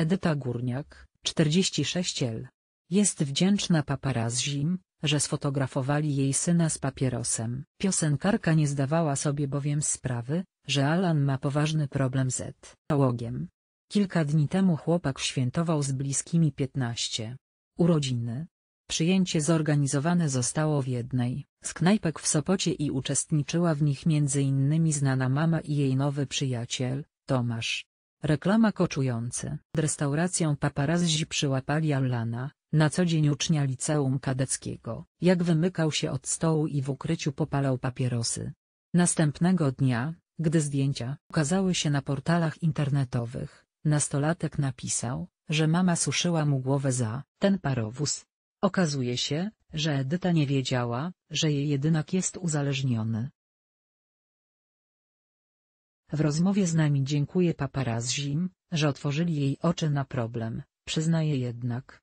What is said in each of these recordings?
Edyta Górniak, 46 L. Jest wdzięczna paparazim, że sfotografowali jej syna z papierosem. Piosenkarka nie zdawała sobie bowiem sprawy, że Alan ma poważny problem z etałogiem. Kilka dni temu chłopak świętował z bliskimi 15 urodziny. Przyjęcie zorganizowane zostało w jednej z knajpek w Sopocie i uczestniczyła w nich m.in. znana mama i jej nowy przyjaciel, Tomasz. Reklama koczujący. Restauracją paparazzi przyłapali Allana, na co dzień ucznia liceum kadeckiego, jak wymykał się od stołu i w ukryciu popalał papierosy. Następnego dnia, gdy zdjęcia ukazały się na portalach internetowych, nastolatek napisał, że mama suszyła mu głowę za ten parowóz. Okazuje się, że Edyta nie wiedziała, że jej jedynak jest uzależniony. W rozmowie z nami dziękuję paparazim, że otworzyli jej oczy na problem, przyznaje jednak,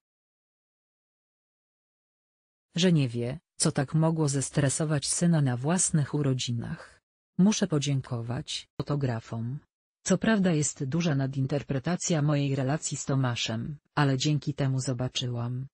że nie wie, co tak mogło zestresować syna na własnych urodzinach. Muszę podziękować fotografom. Co prawda jest duża nadinterpretacja mojej relacji z Tomaszem, ale dzięki temu zobaczyłam,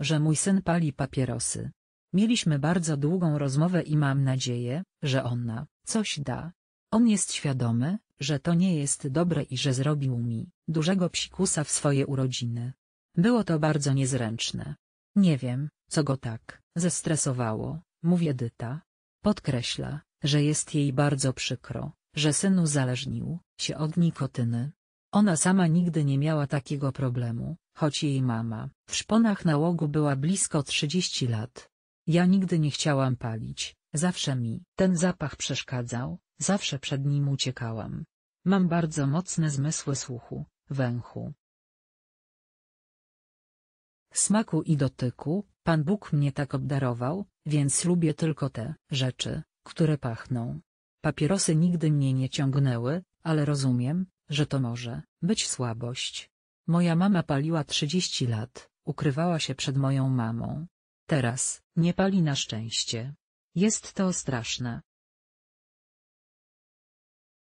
że mój syn pali papierosy. Mieliśmy bardzo długą rozmowę i mam nadzieję, że ona coś da. On jest świadomy, że to nie jest dobre i że zrobił mi dużego psikusa w swoje urodziny. Było to bardzo niezręczne. Nie wiem, co go tak zestresowało, mówi Edyta. Podkreśla, że jest jej bardzo przykro, że synu zależnił się od nikotyny. Ona sama nigdy nie miała takiego problemu, choć jej mama w szponach nałogu była blisko 30 lat. Ja nigdy nie chciałam palić, zawsze mi ten zapach przeszkadzał, zawsze przed nim uciekałam. Mam bardzo mocne zmysły słuchu, węchu. Smaku i dotyku, Pan Bóg mnie tak obdarował, więc lubię tylko te rzeczy, które pachną. Papierosy nigdy mnie nie ciągnęły, ale rozumiem, że to może być słabość. Moja mama paliła 30 lat, ukrywała się przed moją mamą, Teraz, nie pali na szczęście. Jest to straszne.